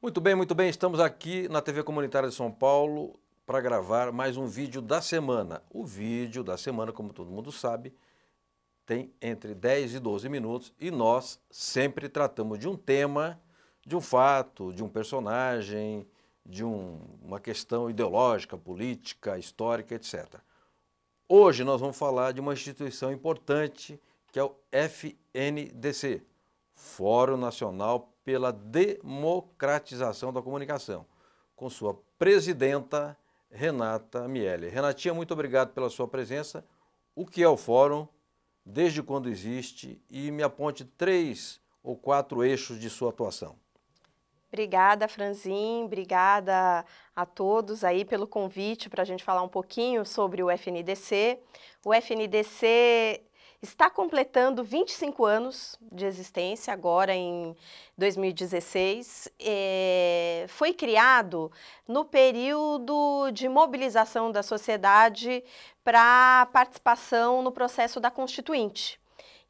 Muito bem, muito bem. Estamos aqui na TV Comunitária de São Paulo para gravar mais um vídeo da semana. O vídeo da semana, como todo mundo sabe, tem entre 10 e 12 minutos e nós sempre tratamos de um tema, de um fato, de um personagem, de um, uma questão ideológica, política, histórica, etc. Hoje nós vamos falar de uma instituição importante que é o FNDC, Fórum Nacional pela Democratização da Comunicação, com sua presidenta Renata Miele. Renatinha, muito obrigado pela sua presença. O que é o Fórum? Desde quando existe? E me aponte três ou quatro eixos de sua atuação. Obrigada, Franzin. Obrigada a todos aí pelo convite para a gente falar um pouquinho sobre o FNDC. O FNDC está completando 25 anos de existência, agora em 2016. É, foi criado no período de mobilização da sociedade para participação no processo da Constituinte.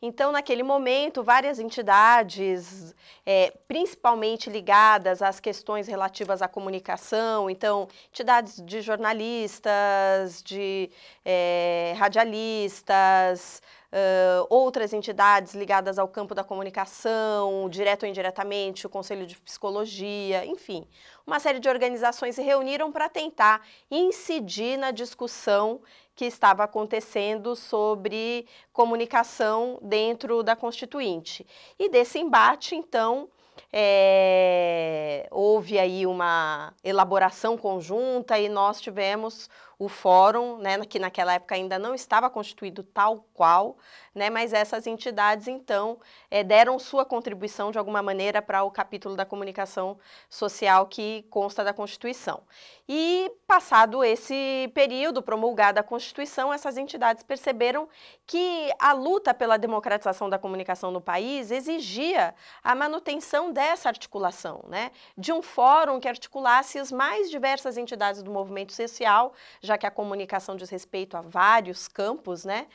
Então, naquele momento, várias entidades, é, principalmente ligadas às questões relativas à comunicação, então, entidades de jornalistas, de é, radialistas, uh, outras entidades ligadas ao campo da comunicação, direto ou indiretamente, o Conselho de Psicologia, enfim. Uma série de organizações se reuniram para tentar incidir na discussão que estava acontecendo sobre comunicação dentro da Constituinte. E desse embate, então, é, houve aí uma elaboração conjunta e nós tivemos o fórum, né, que naquela época ainda não estava constituído tal qual, né, mas essas entidades então é, deram sua contribuição de alguma maneira para o capítulo da comunicação social que consta da Constituição. E passado esse período, promulgada a Constituição, essas entidades perceberam que a luta pela democratização da comunicação no país exigia a manutenção dessa articulação, né, de um fórum que articulasse as mais diversas entidades do movimento social, já já que a comunicação diz respeito a vários campos, né?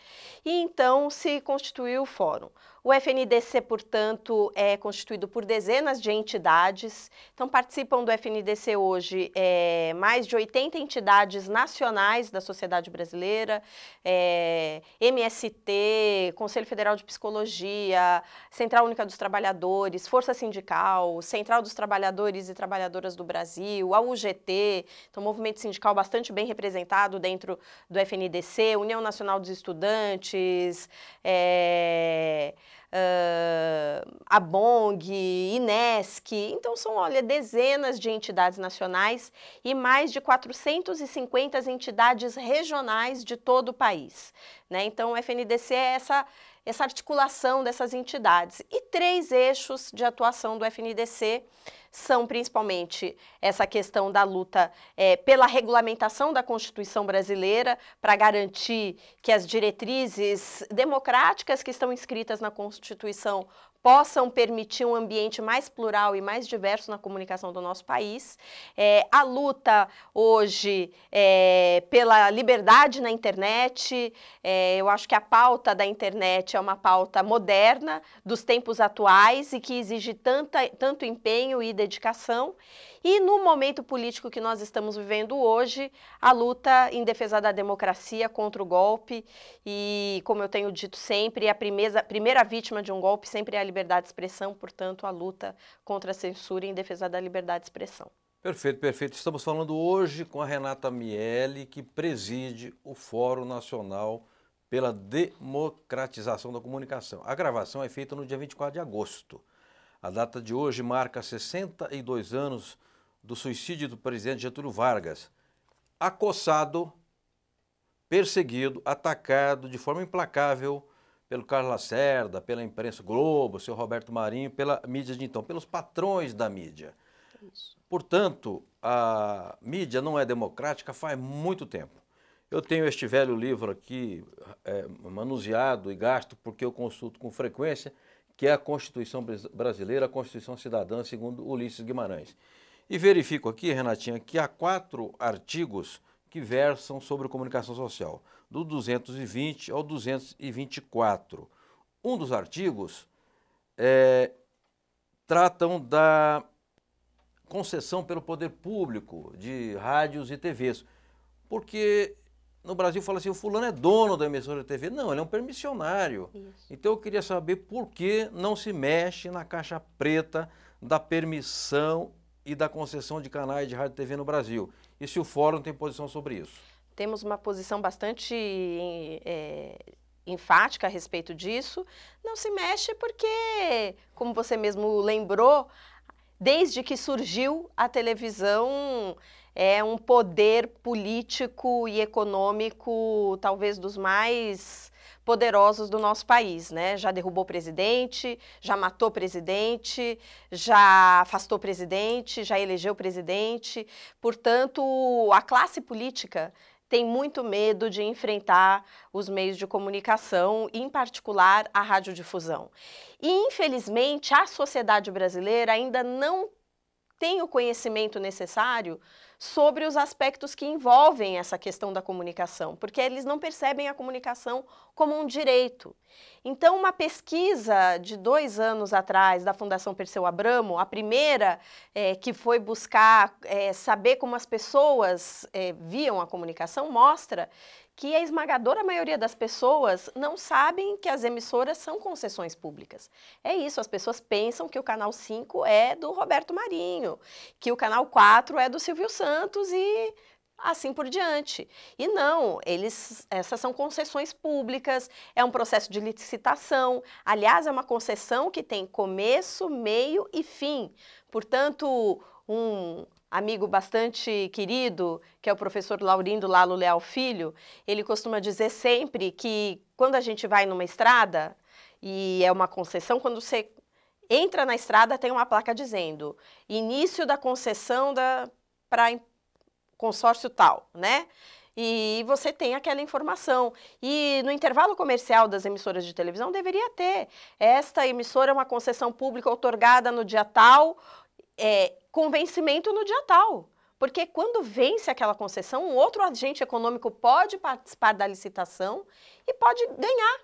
E então se constituiu o fórum. O FNDC, portanto, é constituído por dezenas de entidades. Então, participam do FNDC hoje é, mais de 80 entidades nacionais da sociedade brasileira, é, MST, Conselho Federal de Psicologia, Central Única dos Trabalhadores, Força Sindical, Central dos Trabalhadores e Trabalhadoras do Brasil, a UGT, então, movimento sindical bastante bem representado dentro do FNDC, União Nacional dos Estudantes. É, uh, a Bong, Inesc, então são, olha, dezenas de entidades nacionais e mais de 450 entidades regionais de todo o país. Né? Então, o FNDC é essa, essa articulação dessas entidades e três eixos de atuação do FNDC, são principalmente essa questão da luta é, pela regulamentação da Constituição brasileira para garantir que as diretrizes democráticas que estão inscritas na Constituição possam permitir um ambiente mais plural e mais diverso na comunicação do nosso país. É, a luta hoje é, pela liberdade na internet, é, eu acho que a pauta da internet é uma pauta moderna, dos tempos atuais e que exige tanta, tanto empenho e dedicação. E no momento político que nós estamos vivendo hoje, a luta em defesa da democracia contra o golpe e, como eu tenho dito sempre, a primeira, primeira vítima de um golpe sempre é a liberdade liberdade de expressão, portanto, a luta contra a censura e em defesa da liberdade de expressão. Perfeito, perfeito. Estamos falando hoje com a Renata Miele, que preside o Fórum Nacional pela Democratização da Comunicação. A gravação é feita no dia 24 de agosto. A data de hoje marca 62 anos do suicídio do presidente Getúlio Vargas, acossado, perseguido, atacado de forma implacável pelo Carlos Lacerda, pela imprensa Globo, seu Roberto Marinho, pela mídia de então, pelos patrões da mídia. Isso. Portanto, a mídia não é democrática faz muito tempo. Eu tenho este velho livro aqui, é, manuseado e gasto, porque eu consulto com frequência, que é a Constituição Brasileira, a Constituição Cidadã, segundo Ulisses Guimarães. E verifico aqui, Renatinha, que há quatro artigos que versam sobre comunicação social do 220 ao 224. Um dos artigos é, tratam da concessão pelo poder público de rádios e TVs, porque no Brasil fala assim, o fulano é dono da emissora de TV. Não, ele é um permissionário. Isso. Então eu queria saber por que não se mexe na caixa preta da permissão e da concessão de canais de rádio e TV no Brasil. E se o fórum tem posição sobre isso? temos uma posição bastante é, enfática a respeito disso. Não se mexe porque, como você mesmo lembrou, desde que surgiu a televisão é um poder político e econômico talvez dos mais poderosos do nosso país, né? Já derrubou presidente, já matou presidente, já afastou presidente, já elegeu presidente. Portanto, a classe política tem muito medo de enfrentar os meios de comunicação, em particular a radiodifusão. E, infelizmente, a sociedade brasileira ainda não tem o conhecimento necessário sobre os aspectos que envolvem essa questão da comunicação, porque eles não percebem a comunicação como um direito. Então, uma pesquisa de dois anos atrás da Fundação Perseu Abramo, a primeira é, que foi buscar é, saber como as pessoas é, viam a comunicação, mostra que a esmagadora maioria das pessoas não sabem que as emissoras são concessões públicas. É isso, as pessoas pensam que o canal 5 é do Roberto Marinho, que o canal 4 é do Silvio Santos e assim por diante. E não, eles essas são concessões públicas, é um processo de licitação. Aliás, é uma concessão que tem começo, meio e fim. Portanto, um amigo bastante querido, que é o professor Laurindo Lalo Leal Filho, ele costuma dizer sempre que quando a gente vai numa estrada e é uma concessão, quando você entra na estrada tem uma placa dizendo início da concessão da para consórcio tal, né? E você tem aquela informação. E no intervalo comercial das emissoras de televisão deveria ter. Esta emissora é uma concessão pública otorgada no dia tal, é, com vencimento no dia tal. Porque quando vence aquela concessão, um outro agente econômico pode participar da licitação e pode ganhar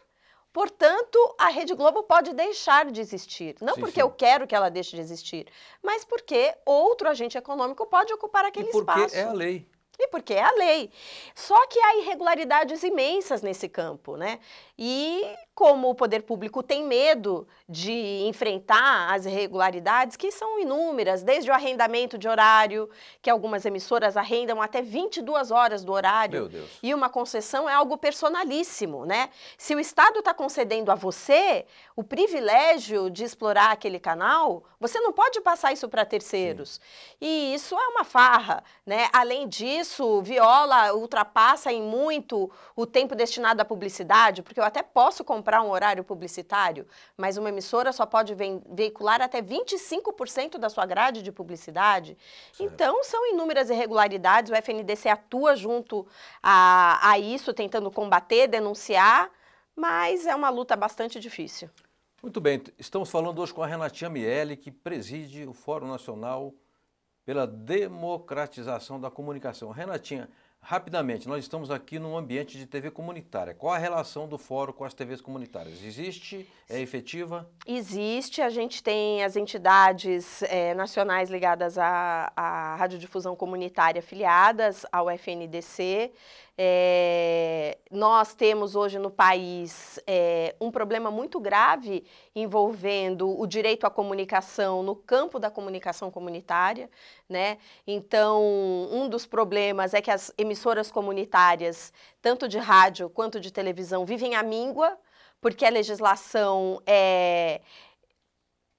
Portanto, a Rede Globo pode deixar de existir. Não sim, porque sim. eu quero que ela deixe de existir, mas porque outro agente econômico pode ocupar aquele e porque espaço. Porque é a lei. E porque é a lei. Só que há irregularidades imensas nesse campo, né? E como o poder público tem medo de enfrentar as irregularidades, que são inúmeras, desde o arrendamento de horário, que algumas emissoras arrendam até 22 horas do horário. Meu Deus. E uma concessão é algo personalíssimo, né? Se o Estado está concedendo a você o privilégio de explorar aquele canal, você não pode passar isso para terceiros. Sim. E isso é uma farra, né? Além disso, isso viola, ultrapassa em muito o tempo destinado à publicidade? Porque eu até posso comprar um horário publicitário, mas uma emissora só pode veicular até 25% da sua grade de publicidade. Certo. Então, são inúmeras irregularidades. O FNDC atua junto a, a isso, tentando combater, denunciar, mas é uma luta bastante difícil. Muito bem, estamos falando hoje com a Renatinha Miele, que preside o Fórum Nacional pela democratização da comunicação. Renatinha, rapidamente, nós estamos aqui num ambiente de TV comunitária. Qual a relação do fórum com as TVs comunitárias? Existe? É efetiva? Existe. A gente tem as entidades é, nacionais ligadas à, à radiodifusão comunitária afiliadas ao FNDC. É, nós temos hoje no país é, um problema muito grave envolvendo o direito à comunicação no campo da comunicação comunitária, né? Então, um dos problemas é que as emissoras comunitárias, tanto de rádio quanto de televisão, vivem à míngua, porque a legislação é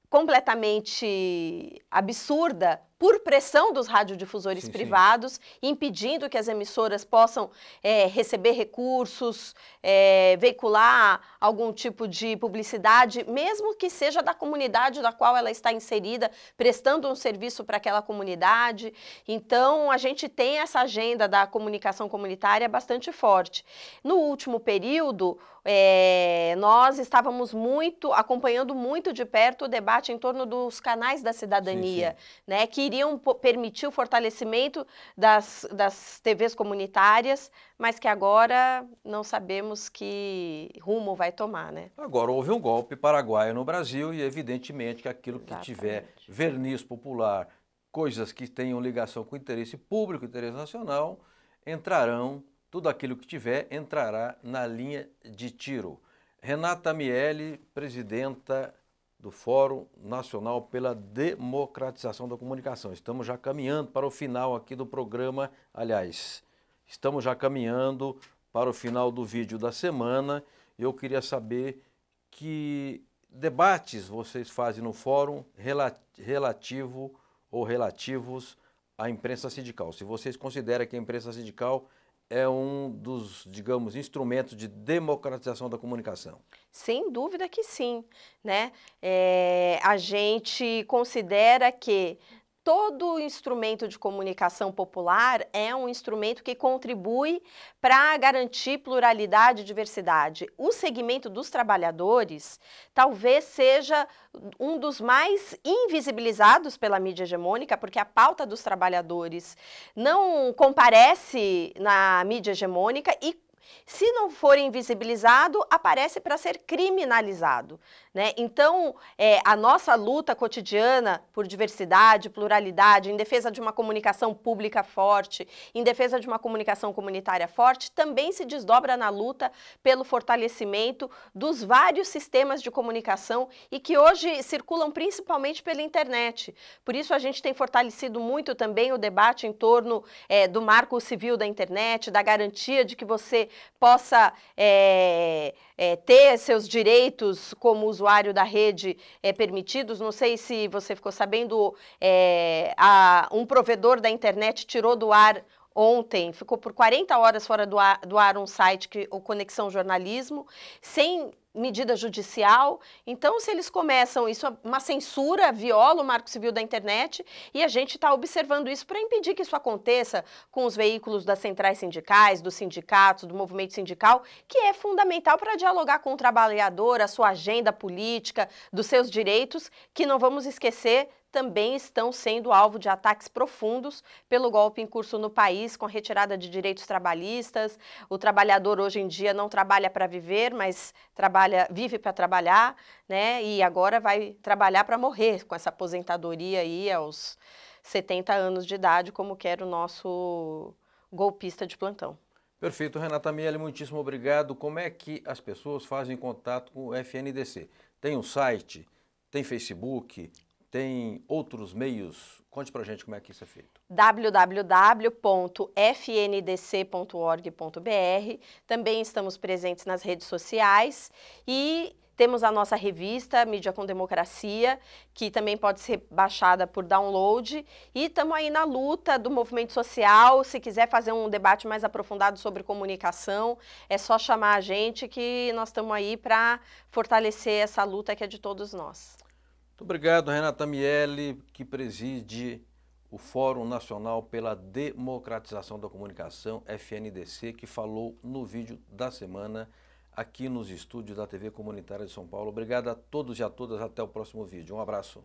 completamente absurda por pressão dos radiodifusores sim, privados, sim. impedindo que as emissoras possam é, receber recursos, é, veicular algum tipo de publicidade, mesmo que seja da comunidade da qual ela está inserida, prestando um serviço para aquela comunidade. Então, a gente tem essa agenda da comunicação comunitária bastante forte. No último período, é, nós estávamos muito acompanhando muito de perto o debate em torno dos canais da cidadania, sim, né? Que iriam permitir o fortalecimento das, das TVs comunitárias, mas que agora não sabemos que rumo vai tomar, né? Agora houve um golpe paraguaio no Brasil e evidentemente que aquilo que Exatamente. tiver verniz popular, coisas que tenham ligação com o interesse público, interesse nacional, entrarão, tudo aquilo que tiver entrará na linha de tiro. Renata Miele, presidenta do Fórum Nacional pela Democratização da Comunicação. Estamos já caminhando para o final aqui do programa, aliás, estamos já caminhando para o final do vídeo da semana. Eu queria saber que debates vocês fazem no fórum relativo ou relativos à imprensa sindical. Se vocês consideram que a imprensa sindical é um dos, digamos, instrumentos de democratização da comunicação. Sem dúvida que sim, né? É, a gente considera que todo instrumento de comunicação popular é um instrumento que contribui para garantir pluralidade e diversidade. O segmento dos trabalhadores talvez seja um dos mais invisibilizados pela mídia hegemônica, porque a pauta dos trabalhadores não comparece na mídia hegemônica e se não for invisibilizado, aparece para ser criminalizado. Né? Então, é, a nossa luta cotidiana por diversidade, pluralidade, em defesa de uma comunicação pública forte, em defesa de uma comunicação comunitária forte, também se desdobra na luta pelo fortalecimento dos vários sistemas de comunicação e que hoje circulam principalmente pela internet. Por isso, a gente tem fortalecido muito também o debate em torno é, do marco civil da internet, da garantia de que você possa é, é, ter seus direitos como usuário da rede é, permitidos. Não sei se você ficou sabendo, a, um provedor da internet tirou do ar ontem, ficou por 40 horas fora do ar, do ar um site que o Conexão Jornalismo, sem medida judicial. Então, se eles começam isso, é uma censura viola o marco civil da internet e a gente está observando isso para impedir que isso aconteça com os veículos das centrais sindicais, dos sindicatos, do movimento sindical, que é fundamental para dialogar com o trabalhador, a sua agenda política, dos seus direitos, que não vamos esquecer também estão sendo alvo de ataques profundos pelo golpe em curso no país, com retirada de direitos trabalhistas. O trabalhador hoje em dia não trabalha para viver, mas trabalha, vive para trabalhar, né? E agora vai trabalhar para morrer com essa aposentadoria aí aos 70 anos de idade, como quer o nosso golpista de plantão. Perfeito, Renata Miele, muitíssimo obrigado. Como é que as pessoas fazem contato com o FNDC? Tem um site, tem Facebook, tem outros meios? Conte a gente como é que isso é feito. www.fndc.org.br. Também estamos presentes nas redes sociais e temos a nossa revista Mídia com Democracia, que também pode ser baixada por download. E estamos aí na luta do movimento social. Se quiser fazer um debate mais aprofundado sobre comunicação, é só chamar a gente que nós estamos aí para fortalecer essa luta que é de todos nós. Muito obrigado, Renata Miele, que preside o Fórum Nacional pela Democratização da Comunicação, FNDC, que falou no vídeo da semana aqui nos estúdios da TV Comunitária de São Paulo. Obrigado a todos e a todas. Até o próximo vídeo. Um abraço.